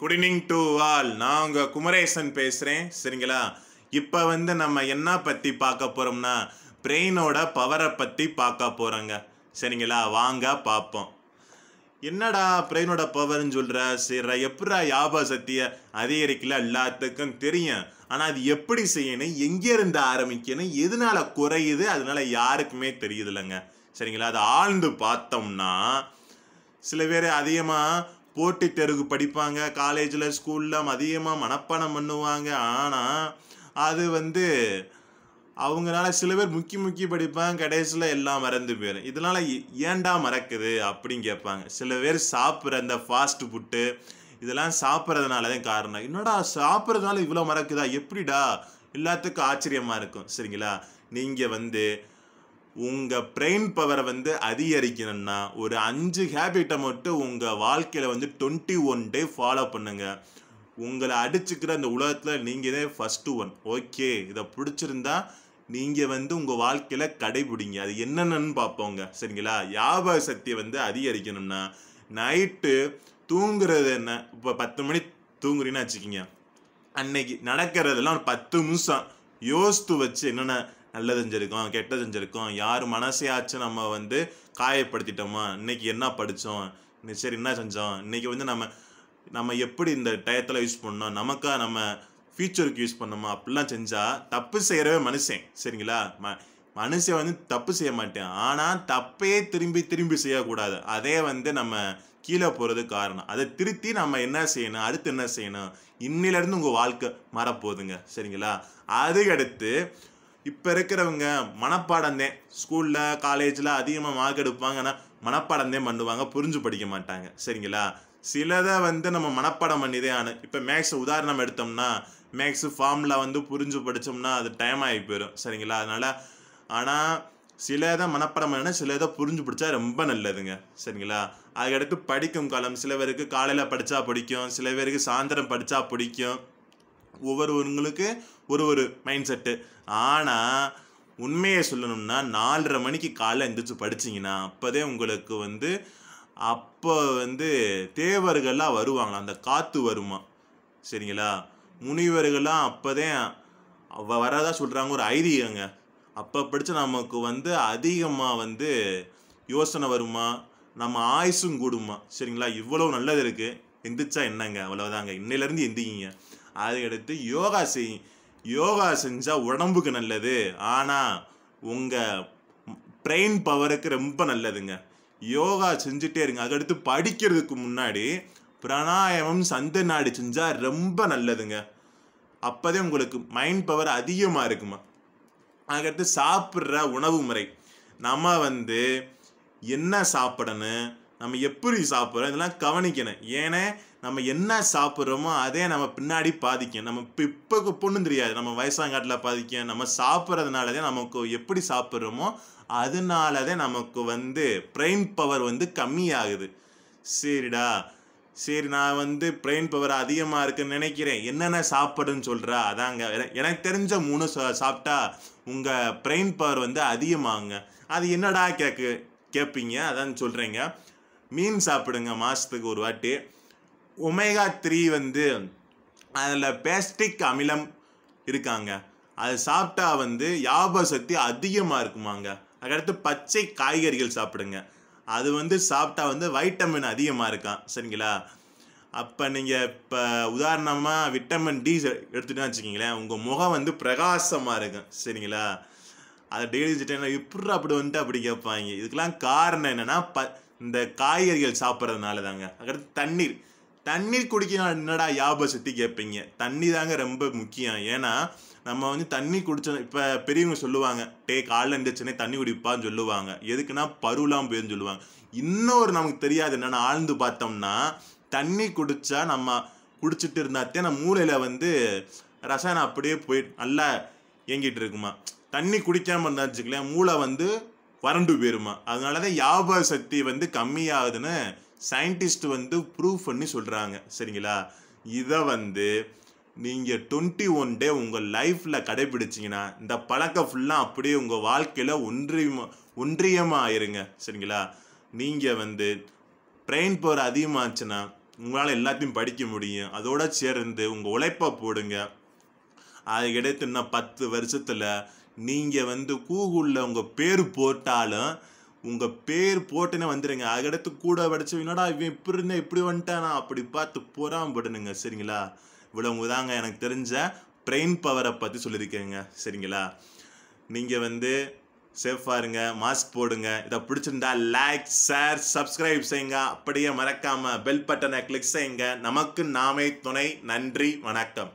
good evening to all நான் உங்கள் குமரேசன் பேசுகிறேன் சரிங்களா இப்போ வந்து நம்ம என்ன பற்றி பார்க்க போகிறோம்னா பிரெயினோட பவரை பற்றி பார்க்க போகிறோங்க சரிங்களா வாங்க பார்ப்போம் என்னடா பிரெயினோட பவர்னு சொல்கிற சரி எப்படா யாபா சக்தியை அதிகரிக்கல எல்லாத்துக்கும் தெரியும் ஆனால் அது எப்படி செய்யணும் எங்கேருந்து ஆரம்பிக்கணும் எதனால குறையுது அதனால யாருக்குமே தெரியுதில்லைங்க சரிங்களா அதை ஆழ்ந்து பார்த்தோம்னா சில பேர் அதிகமாக போட்டி தெருவுக்கு படிப்பாங்க காலேஜில் ஸ்கூலில் அதிகமாக மனப்பாடம் பண்ணுவாங்க ஆனால் அது வந்து அவங்களால சில பேர் முக்கி முக்கி படிப்பாங்க கடைசியில் எல்லாம் மறந்து போயிடும் இதனால் ஏன்டா மறக்குது அப்படின்னு கேட்பாங்க சில பேர் சாப்பிட்ற இந்த ஃபாஸ்ட் ஃபுட்டு இதெல்லாம் சாப்பிட்றதுனால தான் காரணம் என்னடா சாப்பிட்றதுனால இவ்வளோ மறக்குதா எப்படிடா எல்லாத்துக்கும் ஆச்சரியமாக இருக்கும் சரிங்களா நீங்கள் வந்து உங்கள் பிரெயின் பவரை வந்து அதிகரிக்கணும்னா ஒரு அஞ்சு ஹேபிட்டை மட்டும் உங்கள் வாழ்க்கையில் வந்து டுவெண்ட்டி ஒன் டே ஃபாலோ பண்ணுங்க உங்களை அடிச்சுக்கிற அந்த உலகத்தில் நீங்கள் தான் ஃபஸ்ட்டு ஒன் ஓகே இதை பிடிச்சிருந்தா நீங்கள் வந்து உங்கள் வாழ்க்கையில் கடைபிடிங்க அது என்னென்னு பார்ப்போங்க சரிங்களா யாபக சக்தியை வந்து அதிகரிக்கணும்னா நைட்டு தூங்குறது என்ன இப்போ பத்து மணி தூங்குறீங்கன்னு வச்சுக்கிங்க அன்னைக்கு நடக்கிறதெல்லாம் ஒரு பத்து நிமிஷம் யோசித்து வச்சு என்னென்ன நல்லது செஞ்சுருக்கோம் கெட்டது செஞ்சுருக்கோம் யார் மனசையாச்சும் நம்ம வந்து காயப்படுத்திட்டோமா இன்றைக்கி என்ன படித்தோம் சரி என்ன செஞ்சோம் இன்றைக்கி வந்து நம்ம நம்ம எப்படி இந்த டயத்தில் யூஸ் பண்ணோம் நமக்காக நம்ம ஃபியூச்சருக்கு யூஸ் பண்ணோமா அப்படிலாம் செஞ்சால் தப்பு செய்கிறவே மனுஷன் சரிங்களா ம மனுஷன் வந்து தப்பு செய்ய மாட்டேன் ஆனால் தப்பையே திரும்பி திரும்பி செய்யக்கூடாது அதே வந்து நம்ம கீழே போகிறது காரணம் அதை திருத்தி நம்ம என்ன செய்யணும் அடுத்து என்ன செய்யணும் இன்னிலேருந்து உங்கள் வாழ்க்கை மறப்போகுதுங்க சரிங்களா அதுக்கடுத்து இப்போ இருக்கிறவங்க மனப்பாடந்தே ஸ்கூலில் காலேஜில் அதிகமாக மார்க் எடுப்பாங்கன்னா மனப்பாடந்தே பண்ணுவாங்க புரிஞ்சு படிக்க மாட்டாங்க சரிங்களா சிலதை வந்து நம்ம மனப்பாடம் பண்ணிதே ஆனும் இப்போ மேக்ஸ் உதாரணம் எடுத்தோம்னா மேக்ஸ் ஃபார்மில் வந்து புரிஞ்சு படித்தோம்னா அது டைம் ஆகி போயிடும் சரிங்களா அதனால் ஆனால் சில இதை மனப்பாடம் பண்ணணும் சில இதை புரிஞ்சு பிடிச்சா ரொம்ப நல்லதுங்க சரிங்களா அதுக்கடுத்து படிக்கும் காலம் சில பேருக்கு காலையில் படித்தா பிடிக்கும் சில பேருக்கு சாயந்தரம் படித்தா பிடிக்கும் ஒவ்வொருவங்களுக்கு ஒரு ஒரு மைண்ட் செட்டு ஆனால் உண்மையை சொல்லணும்னா நாலரை மணிக்கு காலைல எந்திரிச்சு படிச்சிங்கன்னா அப்போதே உங்களுக்கு வந்து அப்போ வந்து தேவர்கள்லாம் வருவாங்களா அந்த காற்று வருமா சரிங்களா முனிவர்கள்லாம் அப்போதே வரதா சொல்கிறாங்க ஒரு ஐதீகங்க அப்போ படித்து நமக்கு வந்து அதிகமாக வந்து யோசனை வருமா நம்ம ஆயுசும் கூடுமா சரிங்களா இவ்வளோ நல்லது இருக்குது எந்திரிச்சா என்னங்க அவ்வளோதாங்க இன்னையிலேருந்து எந்திக்கிங்க அதுக்கடுத்து யோகா செய் யோகா செஞ்சால் உடம்புக்கு நல்லது ஆனால் உங்கள் பிரெயின் பவருக்கு ரொம்ப நல்லதுங்க யோகா செஞ்சுட்டே இருங்க அதுக்கடுத்து படிக்கிறதுக்கு முன்னாடி பிராணாயாமம் சந்த நாடு செஞ்சால் ரொம்ப நல்லதுங்க அப்போதே உங்களுக்கு மைண்ட் பவர் அதிகமாக இருக்குமா அதுக்கடுத்து சாப்பிட்ற உணவு முறை நம்ம வந்து என்ன சாப்பிடணும் நம்ம எப்படி சாப்பிட்றோம் இதெல்லாம் கவனிக்கணும் ஏன்னா நம்ம என்ன சாப்பிட்றோமோ அதே நம்ம பின்னாடி பாதிக்கும் நம்ம இப்போ பொண்ணும் தெரியாது நம்ம வயசாங்காட்டில் பாதிக்கும் நம்ம சாப்பிட்றதுனாலதே நமக்கு எப்படி சாப்பிட்றோமோ அதனாலதே நமக்கு வந்து பிரெயின் பவர் வந்து கம்மியாகுது சரிடா சரி நான் வந்து பிரெயின் பவர் அதிகமாக இருக்குன்னு நினைக்கிறேன் என்னென்ன சாப்பிடுன்னு சொல்கிறா அதாங்க எனக்கு தெரிஞ்ச மூணு சாப்பிட்டா உங்கள் பிரெயின் பவர் வந்து அதிகமாகுங்க அது என்னடா கேட்கு கேட்பீங்க அதான் சொல்கிறேங்க மீன் சாப்பிடுங்க மாதத்துக்கு ஒரு வாட்டி ஒமேகா த்ரீ வந்து அதில் பேஸ்டிக் அமிலம் இருக்காங்க அது சாப்பிட்டா வந்து யாப சக்தி அதிகமாக இருக்குமாங்க அதுக்கடுத்து பச்சை காய்கறிகள் சாப்பிடுங்க அது வந்து சாப்பிட்டா வந்து வைட்டமின் அதிகமாக இருக்கான் சரிங்களா அப்போ நீங்கள் இப்போ உதாரணமாக விட்டமின் டி எடுத்துகிட்டா வச்சுக்கிங்களேன் உங்கள் முகம் வந்து பிரகாசமாக இருக்கும் சரிங்களா அதை டெய்லி சிட்டா எப்படி அப்படி வந்துட்டு அப்படி கேட்பாங்க இதுக்கெல்லாம் காரணம் என்னென்னா ப இந்த காய்கறிகள் சாப்பிட்றதுனால தாங்க அதுக்கடுத்து தண்ணீர் தண்ணீர் குடிக்கணும் என்னடா யாபம் சுற்றி கேட்பீங்க தண்ணி தாங்க ரொம்ப முக்கியம் ஏன்னா நம்ம வந்து தண்ணி குடிச்சோம் இப்போ பெரியவங்க சொல்லுவாங்க டே காலில் இருந்துச்சுன்னே தண்ணி குடிப்பான்னு சொல்லுவாங்க எதுக்குன்னா பருவலாம் போயிருந்து சொல்லுவாங்க இன்னொரு நமக்கு தெரியாது என்னென்னு ஆழ்ந்து பார்த்தோம்னா தண்ணி குடித்தா நம்ம குடிச்சிட்டு இருந்தாத்தே நம்ம மூளையில் வந்து ரசாயனம் அப்படியே போய் நல்லா இயங்கிட்டு இருக்குமா தண்ணி குடிக்காமல் இருந்தாச்சுக்கலையே மூளை வந்து வறண்டு போயிருமா அதனால தான் யாபக சக்தி வந்து கம்மியாகுதுன்னு சயின்டிஸ்ட் வந்து ப்ரூஃப் பண்ணி சொல்கிறாங்க சரிங்களா இதை வந்து நீங்கள் டுவெண்ட்டி ஒன் டே உங்கள் லைஃப்பில் கடைபிடிச்சிங்கன்னா இந்த பழக்கம் ஃபுல்லாக அப்படியே உங்கள் வாழ்க்கையில் ஒன்றியமா ஒன்றியமாக ஆயிருங்க சரிங்களா நீங்கள் வந்து ட்ரெயின் போகிற அதிகமாகச்சுன்னா உங்களால் எல்லாத்தையும் படிக்க முடியும் அதோட சேர்ந்து உங்கள் உழைப்பை போடுங்க அது கிடைத்து இன்னும் பத்து வருஷத்தில் நீங்கள் வந்து கூகுளில் உங்கள் பேர் போட்டாலும் உங்கள் பேர் போட்டுனே வந்துடுங்க அதுக்கடுத்து கூட படிச்சு என்னடா இவன் இப்படி இருந்தால் இப்படி வந்துட்டானா அப்படி பார்த்து பொறாமப்படுனுங்க சரிங்களா இவ்வளவு தாங்க எனக்கு தெரிஞ்ச பிரெயின் பவரை பற்றி சொல்லியிருக்கேங்க சரிங்களா நீங்கள் வந்து சேஃபா இருங்க மாஸ்க் போடுங்க இதை பிடிச்சிருந்தா லைக் ஷேர் சப்ஸ்கிரைப் செய்யுங்க அப்படியே மறக்காமல் பெல் பட்டனை கிளிக் செய்யுங்க நமக்கு நாமே துணை நன்றி வணக்கம்